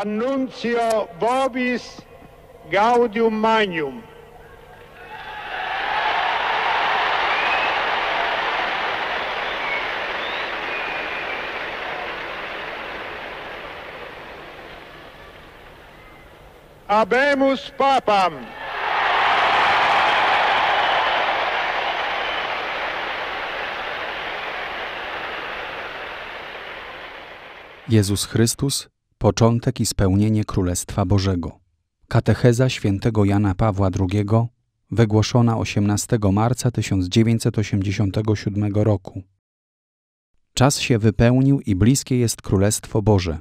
Anuncio Vobis Gaudium Magnum. Habemus Papam. Jezus Chrystus Początek i spełnienie Królestwa Bożego. Katecheza świętego Jana Pawła II, wygłoszona 18 marca 1987 roku. Czas się wypełnił i bliskie jest Królestwo Boże.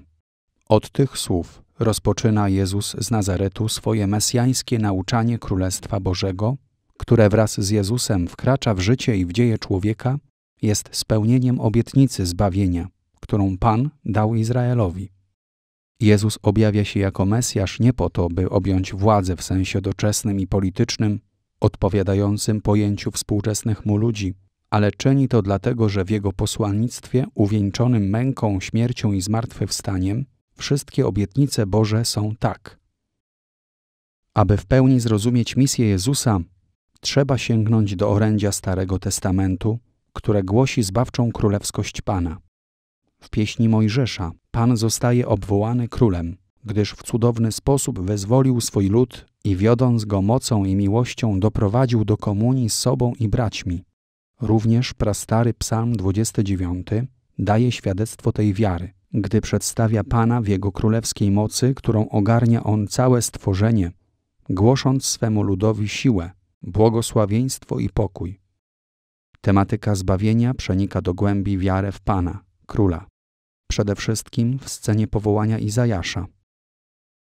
Od tych słów rozpoczyna Jezus z Nazaretu swoje mesjańskie nauczanie Królestwa Bożego, które wraz z Jezusem wkracza w życie i w dzieje człowieka, jest spełnieniem obietnicy zbawienia, którą Pan dał Izraelowi. Jezus objawia się jako Mesjasz nie po to, by objąć władzę w sensie doczesnym i politycznym, odpowiadającym pojęciu współczesnych mu ludzi, ale czyni to dlatego, że w jego posłannictwie, uwieńczonym męką, śmiercią i zmartwychwstaniem, wszystkie obietnice Boże są tak. Aby w pełni zrozumieć misję Jezusa, trzeba sięgnąć do orędzia Starego Testamentu, które głosi zbawczą królewskość Pana. W pieśni Mojżesza Pan zostaje obwołany królem, gdyż w cudowny sposób wezwolił swój lud i wiodąc go mocą i miłością doprowadził do komunii z sobą i braćmi. Również prastary psalm 29 daje świadectwo tej wiary, gdy przedstawia Pana w Jego królewskiej mocy, którą ogarnia On całe stworzenie, głosząc swemu ludowi siłę, błogosławieństwo i pokój. Tematyka zbawienia przenika do głębi wiarę w Pana, Króla przede wszystkim w scenie powołania Izajasza.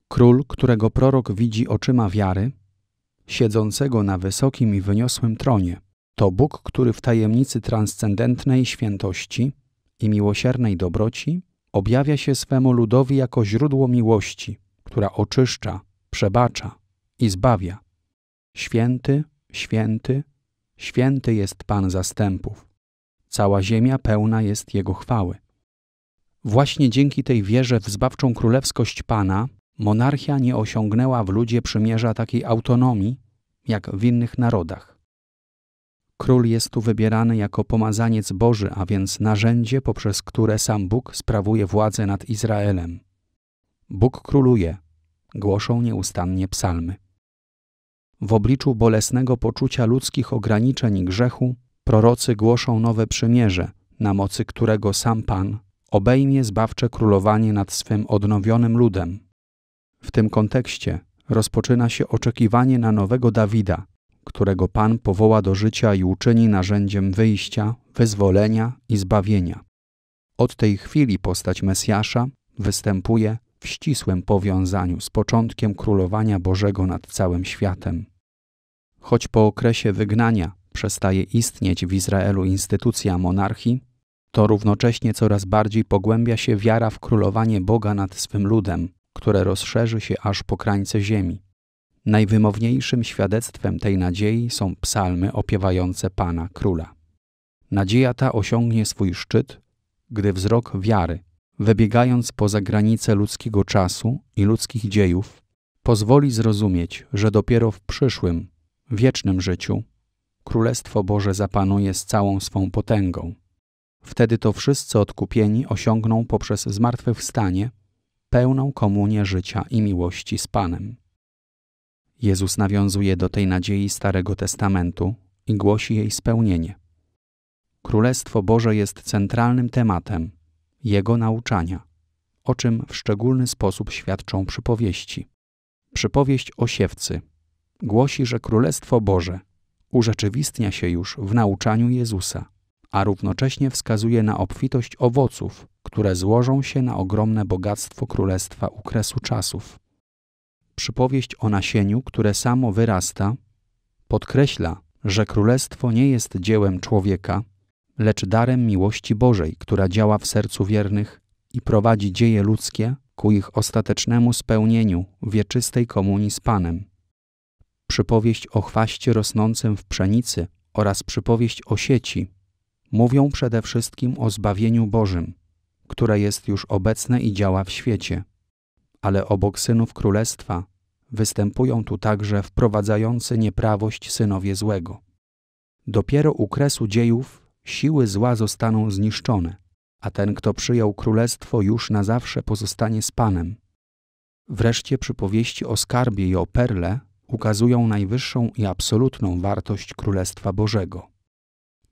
Król, którego prorok widzi oczyma wiary, siedzącego na wysokim i wyniosłym tronie, to Bóg, który w tajemnicy transcendentnej świętości i miłosiernej dobroci objawia się swemu ludowi jako źródło miłości, która oczyszcza, przebacza i zbawia. Święty, święty, święty jest Pan zastępów. Cała ziemia pełna jest Jego chwały. Właśnie dzięki tej wierze w zbawczą królewskość Pana monarchia nie osiągnęła w ludzie przymierza takiej autonomii, jak w innych narodach. Król jest tu wybierany jako pomazaniec Boży, a więc narzędzie, poprzez które sam Bóg sprawuje władzę nad Izraelem. Bóg króluje, głoszą nieustannie psalmy. W obliczu bolesnego poczucia ludzkich ograniczeń i grzechu, prorocy głoszą nowe przymierze, na mocy którego sam Pan obejmie zbawcze królowanie nad swym odnowionym ludem. W tym kontekście rozpoczyna się oczekiwanie na nowego Dawida, którego Pan powoła do życia i uczyni narzędziem wyjścia, wyzwolenia i zbawienia. Od tej chwili postać Mesjasza występuje w ścisłym powiązaniu z początkiem królowania Bożego nad całym światem. Choć po okresie wygnania przestaje istnieć w Izraelu instytucja monarchii, to równocześnie coraz bardziej pogłębia się wiara w królowanie Boga nad swym ludem, które rozszerzy się aż po krańce ziemi. Najwymowniejszym świadectwem tej nadziei są psalmy opiewające Pana Króla. Nadzieja ta osiągnie swój szczyt, gdy wzrok wiary, wybiegając poza granice ludzkiego czasu i ludzkich dziejów, pozwoli zrozumieć, że dopiero w przyszłym, wiecznym życiu Królestwo Boże zapanuje z całą swą potęgą. Wtedy to wszyscy odkupieni osiągną poprzez zmartwychwstanie pełną komunię życia i miłości z Panem. Jezus nawiązuje do tej nadziei Starego Testamentu i głosi jej spełnienie. Królestwo Boże jest centralnym tematem Jego nauczania, o czym w szczególny sposób świadczą przypowieści. Przypowieść o siewcy głosi, że Królestwo Boże urzeczywistnia się już w nauczaniu Jezusa a równocześnie wskazuje na obfitość owoców, które złożą się na ogromne bogactwo królestwa u kresu czasów. Przypowieść o nasieniu, które samo wyrasta, podkreśla, że królestwo nie jest dziełem człowieka, lecz darem miłości Bożej, która działa w sercu wiernych i prowadzi dzieje ludzkie ku ich ostatecznemu spełnieniu wieczystej komunii z Panem. Przypowieść o chwaście rosnącym w pszenicy oraz przypowieść o sieci mówią przede wszystkim o zbawieniu Bożym, które jest już obecne i działa w świecie. Ale obok synów królestwa występują tu także wprowadzający nieprawość synowie złego. Dopiero u kresu dziejów siły zła zostaną zniszczone, a ten, kto przyjął królestwo, już na zawsze pozostanie z Panem. Wreszcie przypowieści o skarbie i o perle ukazują najwyższą i absolutną wartość Królestwa Bożego.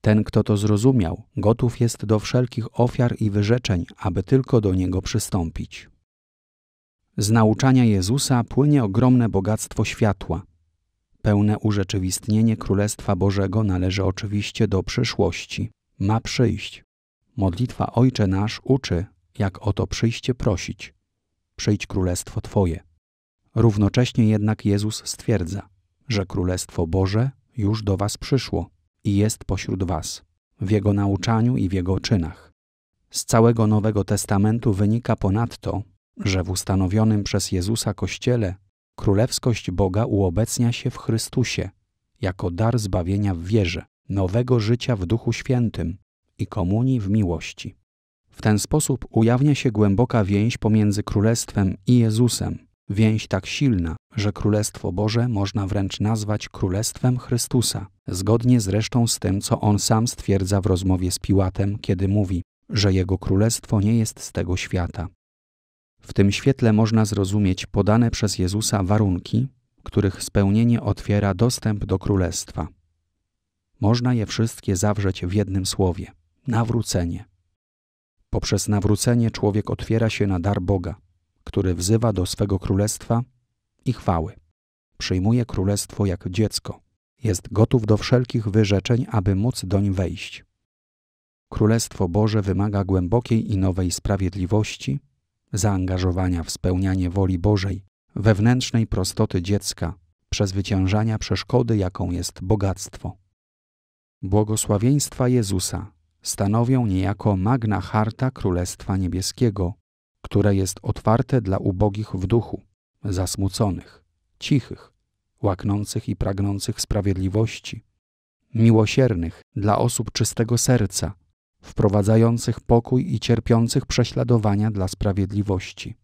Ten, kto to zrozumiał, gotów jest do wszelkich ofiar i wyrzeczeń, aby tylko do niego przystąpić. Z nauczania Jezusa płynie ogromne bogactwo światła. Pełne urzeczywistnienie Królestwa Bożego należy oczywiście do przyszłości. Ma przyjść. Modlitwa Ojcze nasz uczy, jak o to przyjście prosić. Przyjdź Królestwo Twoje. Równocześnie jednak Jezus stwierdza, że Królestwo Boże już do Was przyszło i jest pośród Was, w Jego nauczaniu i w Jego czynach. Z całego Nowego Testamentu wynika ponadto, że w ustanowionym przez Jezusa Kościele królewskość Boga uobecnia się w Chrystusie jako dar zbawienia w wierze, nowego życia w Duchu Świętym i komunii w miłości. W ten sposób ujawnia się głęboka więź pomiędzy Królestwem i Jezusem, Więź tak silna, że Królestwo Boże można wręcz nazwać Królestwem Chrystusa, zgodnie zresztą z tym, co on sam stwierdza w rozmowie z Piłatem, kiedy mówi, że jego królestwo nie jest z tego świata. W tym świetle można zrozumieć podane przez Jezusa warunki, których spełnienie otwiera dostęp do królestwa. Można je wszystkie zawrzeć w jednym słowie nawrócenie. Poprzez nawrócenie człowiek otwiera się na dar Boga, który wzywa do swego królestwa i chwały. Przyjmuje królestwo jak dziecko. Jest gotów do wszelkich wyrzeczeń, aby móc doń wejść. Królestwo Boże wymaga głębokiej i nowej sprawiedliwości, zaangażowania w spełnianie woli Bożej, wewnętrznej prostoty dziecka, przezwyciężania przeszkody, jaką jest bogactwo. Błogosławieństwa Jezusa stanowią niejako magna charta Królestwa Niebieskiego, które jest otwarte dla ubogich w duchu, zasmuconych, cichych, łaknących i pragnących sprawiedliwości, miłosiernych dla osób czystego serca, wprowadzających pokój i cierpiących prześladowania dla sprawiedliwości.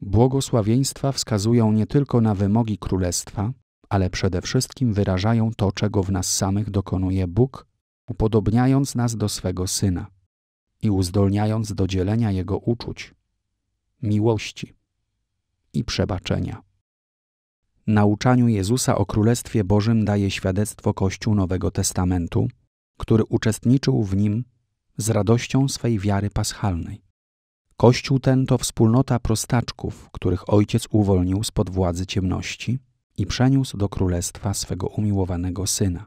Błogosławieństwa wskazują nie tylko na wymogi królestwa, ale przede wszystkim wyrażają to, czego w nas samych dokonuje Bóg, upodobniając nas do swego Syna i uzdolniając do dzielenia Jego uczuć miłości i przebaczenia. Nauczaniu Jezusa o Królestwie Bożym daje świadectwo Kościół Nowego Testamentu, który uczestniczył w nim z radością swej wiary paschalnej. Kościół ten to wspólnota prostaczków, których ojciec uwolnił spod władzy ciemności i przeniósł do królestwa swego umiłowanego syna.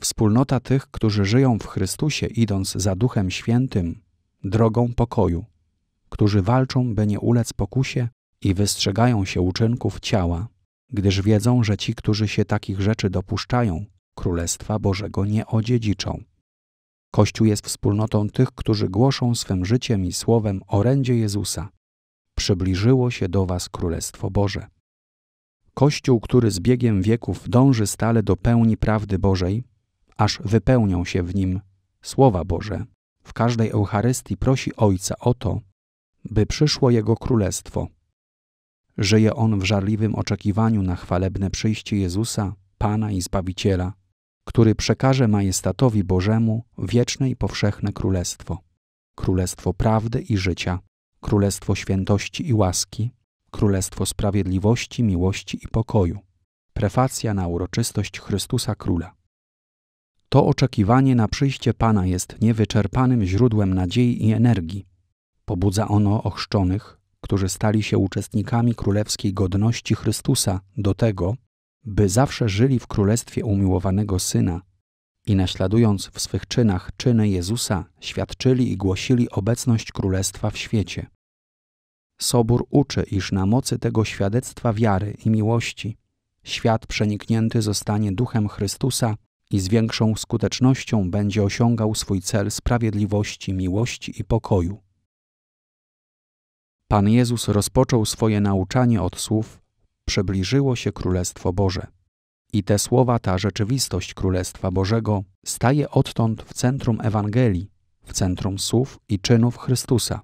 Wspólnota tych, którzy żyją w Chrystusie, idąc za Duchem Świętym, drogą pokoju, którzy walczą, by nie ulec pokusie i wystrzegają się uczynków ciała, gdyż wiedzą, że ci, którzy się takich rzeczy dopuszczają, Królestwa Bożego nie odziedziczą. Kościół jest wspólnotą tych, którzy głoszą swym życiem i słowem orędzie Jezusa. Przybliżyło się do Was Królestwo Boże. Kościół, który z biegiem wieków dąży stale do pełni prawdy Bożej, aż wypełnią się w nim słowa Boże, w każdej Eucharystii prosi Ojca o to, by przyszło Jego królestwo. Żyje on w żarliwym oczekiwaniu na chwalebne przyjście Jezusa, Pana i Zbawiciela, który przekaże majestatowi Bożemu wieczne i powszechne królestwo. Królestwo prawdy i życia, królestwo świętości i łaski, królestwo sprawiedliwości, miłości i pokoju. Prefacja na uroczystość Chrystusa Króla. To oczekiwanie na przyjście Pana jest niewyczerpanym źródłem nadziei i energii, Pobudza ono ochrzczonych, którzy stali się uczestnikami królewskiej godności Chrystusa do tego, by zawsze żyli w królestwie umiłowanego Syna i naśladując w swych czynach czyny Jezusa, świadczyli i głosili obecność Królestwa w świecie. Sobór uczy, iż na mocy tego świadectwa wiary i miłości świat przeniknięty zostanie duchem Chrystusa i z większą skutecznością będzie osiągał swój cel sprawiedliwości, miłości i pokoju. Pan Jezus rozpoczął swoje nauczanie od słów: Przybliżyło się Królestwo Boże. I te słowa, ta rzeczywistość Królestwa Bożego staje odtąd w centrum Ewangelii, w centrum słów i czynów Chrystusa.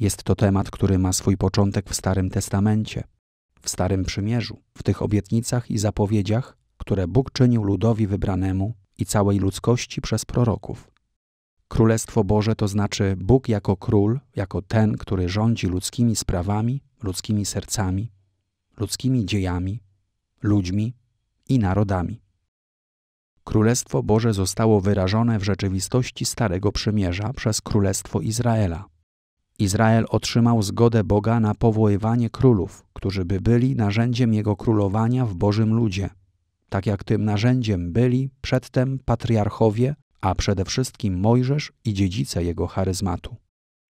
Jest to temat, który ma swój początek w Starym Testamencie, w Starym Przymierzu, w tych obietnicach i zapowiedziach, które Bóg czynił ludowi wybranemu i całej ludzkości przez proroków. Królestwo Boże to znaczy Bóg jako król, jako ten, który rządzi ludzkimi sprawami, ludzkimi sercami, ludzkimi dziejami, ludźmi i narodami. Królestwo Boże zostało wyrażone w rzeczywistości Starego Przymierza przez Królestwo Izraela. Izrael otrzymał zgodę Boga na powoływanie królów, którzy by byli narzędziem jego królowania w Bożym ludzie, tak jak tym narzędziem byli przedtem patriarchowie a przede wszystkim Mojżesz i dziedzice jego charyzmatu.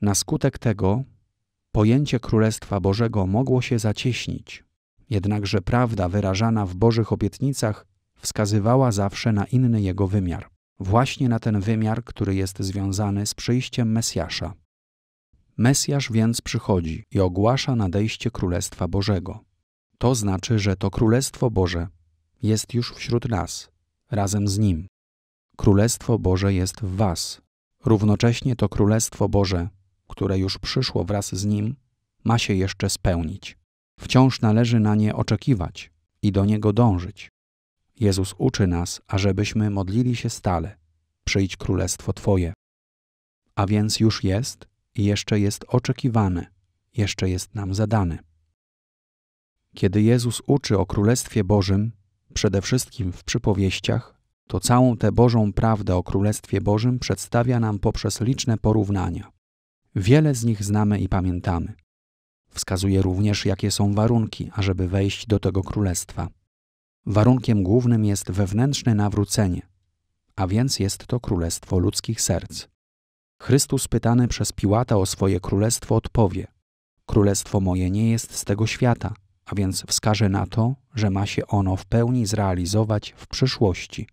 Na skutek tego pojęcie Królestwa Bożego mogło się zacieśnić, jednakże prawda wyrażana w Bożych obietnicach wskazywała zawsze na inny jego wymiar, właśnie na ten wymiar, który jest związany z przyjściem Mesjasza. Mesjasz więc przychodzi i ogłasza nadejście Królestwa Bożego. To znaczy, że to Królestwo Boże jest już wśród nas, razem z Nim. Królestwo Boże jest w Was. Równocześnie to Królestwo Boże, które już przyszło wraz z Nim, ma się jeszcze spełnić. Wciąż należy na nie oczekiwać i do niego dążyć. Jezus uczy nas, ażebyśmy modlili się stale: Przyjdź królestwo Twoje. A więc już jest i jeszcze jest oczekiwane, jeszcze jest nam zadane. Kiedy Jezus uczy o Królestwie Bożym, przede wszystkim w przypowieściach, to całą tę Bożą prawdę o Królestwie Bożym przedstawia nam poprzez liczne porównania. Wiele z nich znamy i pamiętamy. Wskazuje również, jakie są warunki, ażeby wejść do tego Królestwa. Warunkiem głównym jest wewnętrzne nawrócenie, a więc jest to Królestwo ludzkich serc. Chrystus pytany przez Piłata o swoje królestwo odpowie: Królestwo moje nie jest z tego świata, a więc wskaże na to, że ma się ono w pełni zrealizować w przyszłości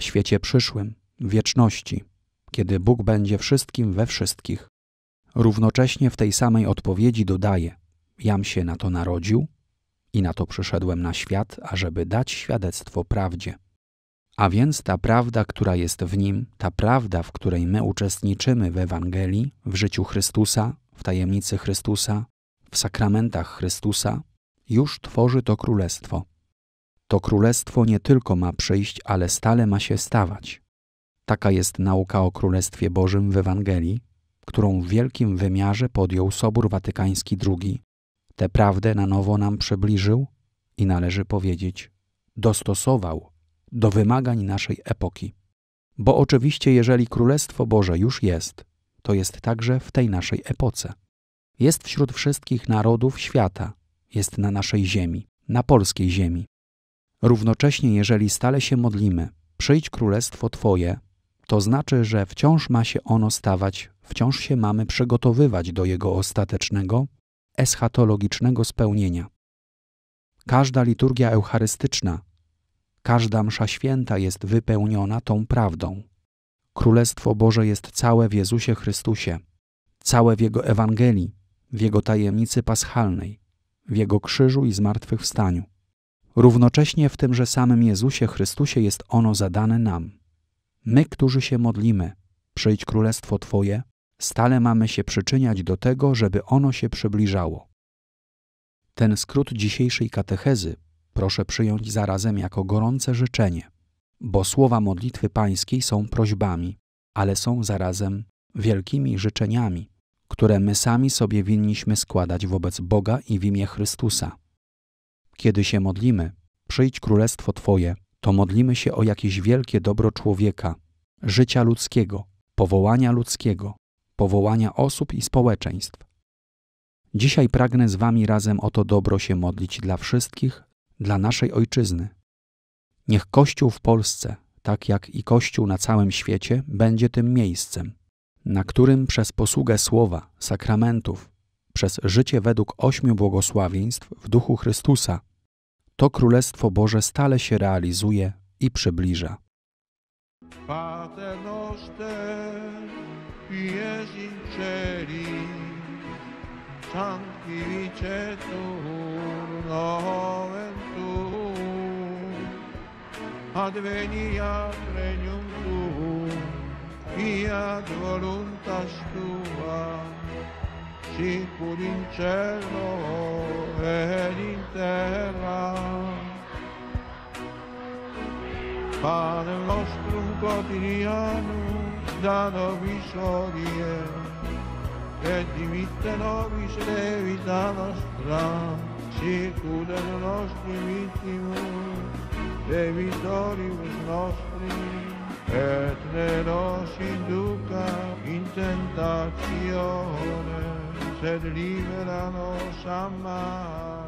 w świecie przyszłym, wieczności, kiedy Bóg będzie wszystkim we wszystkich. Równocześnie w tej samej odpowiedzi dodaje: Jam się na to narodził i na to przyszedłem na świat, ażeby dać świadectwo prawdzie. A więc ta prawda, która jest w nim, ta prawda, w której my uczestniczymy w Ewangelii, w życiu Chrystusa, w tajemnicy Chrystusa, w sakramentach Chrystusa, już tworzy to królestwo. To królestwo nie tylko ma przyjść, ale stale ma się stawać. Taka jest nauka o Królestwie Bożym w Ewangelii, którą w wielkim wymiarze podjął Sobór Watykański II. Tę prawdę na nowo nam przybliżył i należy powiedzieć, dostosował do wymagań naszej epoki. Bo oczywiście, jeżeli Królestwo Boże już jest, to jest także w tej naszej epoce. Jest wśród wszystkich narodów świata, jest na naszej ziemi, na polskiej ziemi. Równocześnie, jeżeli stale się modlimy, przyjdź królestwo Twoje, to znaczy, że wciąż ma się ono stawać, wciąż się mamy przygotowywać do jego ostatecznego, eschatologicznego spełnienia. Każda liturgia eucharystyczna, każda msza święta jest wypełniona tą prawdą. Królestwo Boże jest całe w Jezusie Chrystusie, całe w Jego Ewangelii, w Jego tajemnicy paschalnej, w Jego krzyżu i zmartwychwstaniu. Równocześnie w tymże samym Jezusie Chrystusie jest ono zadane nam. My, którzy się modlimy, przyjdź królestwo Twoje, stale mamy się przyczyniać do tego, żeby ono się przybliżało. Ten skrót dzisiejszej katechezy proszę przyjąć zarazem jako gorące życzenie, bo słowa modlitwy pańskiej są prośbami, ale są zarazem wielkimi życzeniami, które my sami sobie winniśmy składać wobec Boga i w imię Chrystusa. Kiedy się modlimy, przyjdź królestwo Twoje, to modlimy się o jakieś wielkie dobro człowieka, życia ludzkiego, powołania ludzkiego, powołania osób i społeczeństw. Dzisiaj pragnę z Wami razem o to dobro się modlić dla wszystkich, dla naszej ojczyzny. Niech Kościół w Polsce, tak jak i Kościół na całym świecie, będzie tym miejscem, na którym przez posługę słowa, sakramentów, przez życie według ośmiu błogosławieństw w duchu Chrystusa to Królestwo Boże stale się realizuje i przybliża. adveniat regnum tuum, fiat voluntas tua, sicuri in cielo ed in terra. Pane nostro quotidiano, da noi sorie, e dimitte nobis levita nostra, sicur del nostro vittimo, e vittorius nostri, et ne nos induca in tentazione, sed libera nos a